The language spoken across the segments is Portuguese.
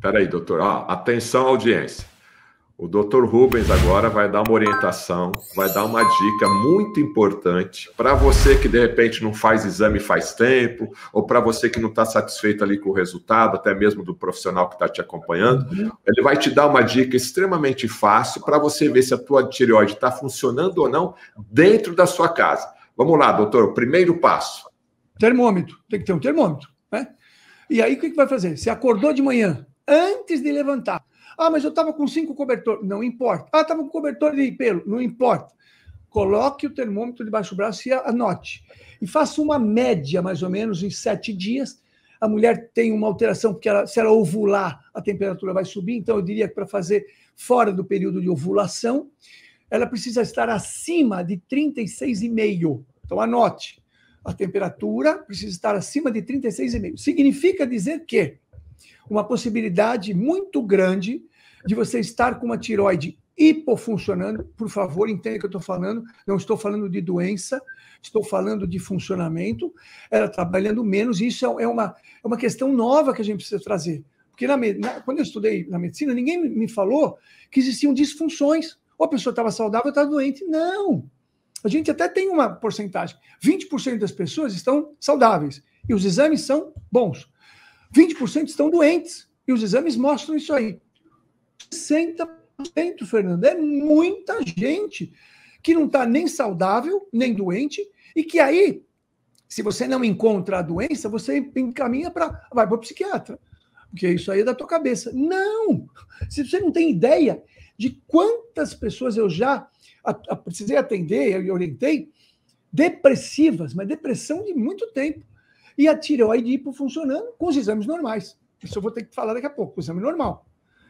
Peraí, doutor. Ah, atenção, audiência. O doutor Rubens agora vai dar uma orientação, vai dar uma dica muito importante para você que de repente não faz exame faz tempo, ou para você que não está satisfeito ali com o resultado, até mesmo do profissional que está te acompanhando. Uhum. Ele vai te dar uma dica extremamente fácil para você ver se a tua tireoide está funcionando ou não dentro da sua casa. Vamos lá, doutor, o primeiro passo. Termômetro, tem que ter um termômetro, né? E aí o que, que vai fazer? Você acordou de manhã, antes de levantar. Ah, mas eu estava com cinco cobertor. Não importa. Ah, estava com cobertor de pelo. Não importa. Coloque o termômetro debaixo do braço e anote. E faça uma média, mais ou menos, em sete dias. A mulher tem uma alteração, porque ela, se ela ovular, a temperatura vai subir. Então, eu diria que para fazer fora do período de ovulação, ela precisa estar acima de 36,5. Então, anote. A temperatura precisa estar acima de 36,5. Significa dizer que uma possibilidade muito grande de você estar com uma tiroide hipofuncionando. Por favor, entenda o que eu estou falando. Não estou falando de doença, estou falando de funcionamento. Ela trabalhando menos, e isso é, é uma, é uma questão nova que a gente precisa trazer. Porque na, na, quando eu estudei na medicina, ninguém me falou que existiam disfunções. Ou a pessoa estava saudável ou estava doente. Não! A gente até tem uma porcentagem. 20% das pessoas estão saudáveis e os exames são bons. 20% estão doentes. E os exames mostram isso aí. 60%, Fernando, é muita gente que não está nem saudável, nem doente, e que aí, se você não encontra a doença, você encaminha para. vai para o psiquiatra. Porque isso aí é da tua cabeça. Não! Se você não tem ideia de quantas pessoas eu já precisei atender, eu orientei, depressivas, mas depressão de muito tempo e a tireoide hipo funcionando com os exames normais. Isso eu vou ter que falar daqui a pouco, o exame normal.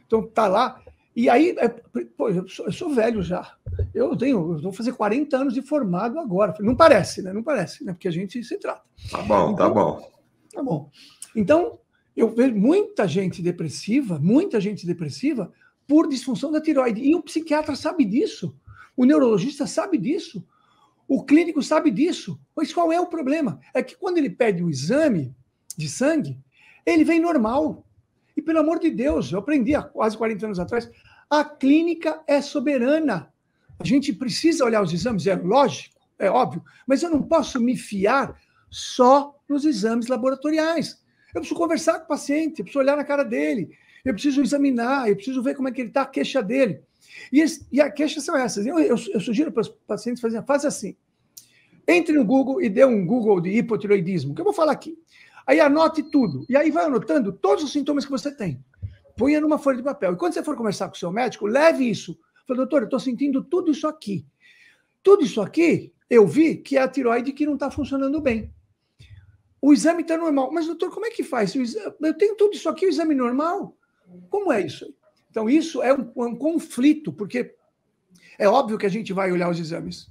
Então tá lá. E aí, é, pô, eu, sou, eu sou, velho já. Eu tenho, eu vou fazer 40 anos de formado agora. Não parece, né? Não parece, né? Porque a gente se trata. Tá bom, tá então, tá bom. Tá bom. Então, eu vejo muita gente depressiva, muita gente depressiva por disfunção da tiroide. E o psiquiatra sabe disso. O neurologista sabe disso. O clínico sabe disso. Mas qual é o problema? É que quando ele pede o exame de sangue, ele vem normal. E pelo amor de Deus, eu aprendi há quase 40 anos atrás, a clínica é soberana. A gente precisa olhar os exames, é lógico, é óbvio, mas eu não posso me fiar só nos exames laboratoriais. Eu preciso conversar com o paciente, eu preciso olhar na cara dele, eu preciso examinar, eu preciso ver como é que ele está, a queixa dele. E, esse, e a queixa são essas. Eu, eu, eu sugiro para os pacientes fazerem, assim, faz assim. Entre no Google e dê um Google de hipotiroidismo, que eu vou falar aqui. Aí anote tudo. E aí vai anotando todos os sintomas que você tem. Ponha numa folha de papel. E quando você for conversar com o seu médico, leve isso. Fala, doutor, eu estou sentindo tudo isso aqui. Tudo isso aqui, eu vi que é a tiroide que não está funcionando bem. O exame está normal. Mas, doutor, como é que faz? Eu tenho tudo isso aqui, o exame normal? Como é isso? Então, isso é um, um conflito, porque é óbvio que a gente vai olhar os exames.